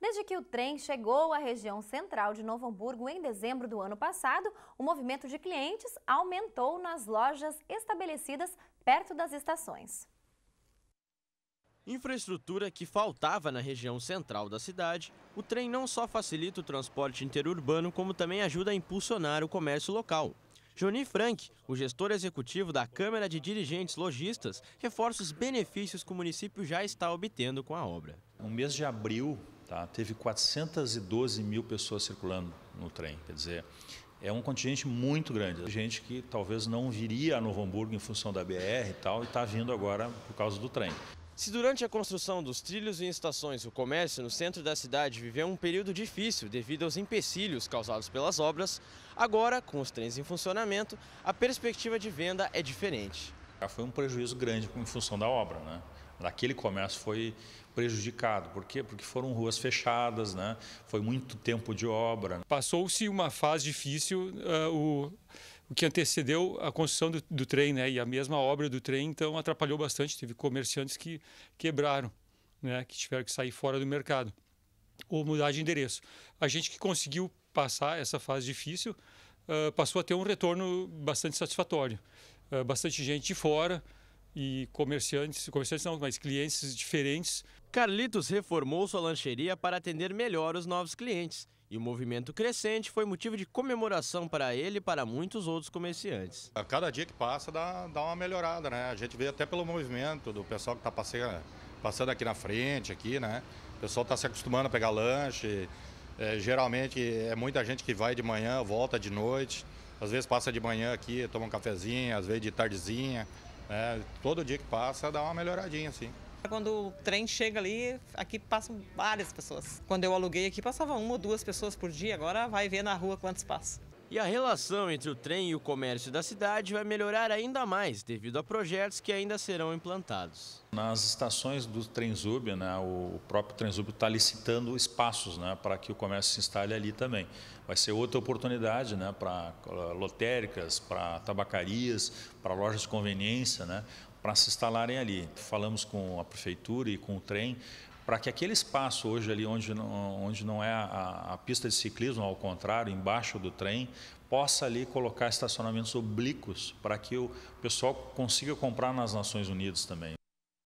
Desde que o trem chegou à região central de Novo Hamburgo em dezembro do ano passado, o movimento de clientes aumentou nas lojas estabelecidas perto das estações. Infraestrutura que faltava na região central da cidade, o trem não só facilita o transporte interurbano, como também ajuda a impulsionar o comércio local. Joni Frank, o gestor executivo da Câmara de Dirigentes Logistas, reforça os benefícios que o município já está obtendo com a obra. No mês de abril, Tá? Teve 412 mil pessoas circulando no trem, quer dizer, é um contingente muito grande. Gente que talvez não viria a Novo Hamburgo em função da BR e tal, e está vindo agora por causa do trem. Se durante a construção dos trilhos e estações o comércio no centro da cidade viveu um período difícil devido aos empecilhos causados pelas obras, agora, com os trens em funcionamento, a perspectiva de venda é diferente. Foi um prejuízo grande em função da obra, né? daquele comércio foi prejudicado. Por quê? Porque foram ruas fechadas, né? foi muito tempo de obra. Passou-se uma fase difícil, uh, o, o, que antecedeu a construção do, do, trem, né? e a mesma obra do trem, então, atrapalhou bastante. Teve comerciantes que quebraram, né? que tiveram que sair fora do mercado ou mudar de endereço. A gente que conseguiu passar essa fase difícil uh, passou a ter um retorno bastante satisfatório. Uh, bastante gente de fora, e comerciantes, comerciantes não, mas clientes diferentes. Carlitos reformou sua lancheria para atender melhor os novos clientes. E o movimento crescente foi motivo de comemoração para ele e para muitos outros comerciantes. A cada dia que passa dá, dá uma melhorada, né? A gente vê até pelo movimento do pessoal que está passando, passando aqui na frente, aqui, né? O pessoal está se acostumando a pegar lanche. É, geralmente é muita gente que vai de manhã, volta de noite. Às vezes passa de manhã aqui, toma um cafezinho, às vezes de tardezinha. É, todo dia que passa dá uma melhoradinha, assim. Quando o trem chega ali, aqui passam várias pessoas. Quando eu aluguei aqui, passava uma ou duas pessoas por dia. Agora vai ver na rua quantos passam. E a relação entre o trem e o comércio da cidade vai melhorar ainda mais devido a projetos que ainda serão implantados. Nas estações do Trenzub, né, o próprio Trenzub está licitando espaços né, para que o comércio se instale ali também. Vai ser outra oportunidade né, para eh, lotéricas, para tabacarias, para lojas de conveniência, né, para se instalarem ali. Falamos com a prefeitura e com o trem para que aquele espaço hoje ali onde não, onde não é a, a pista de ciclismo, ao contrário, embaixo do trem, possa ali colocar estacionamentos oblíquos para que o pessoal consiga comprar nas Nações Unidas também.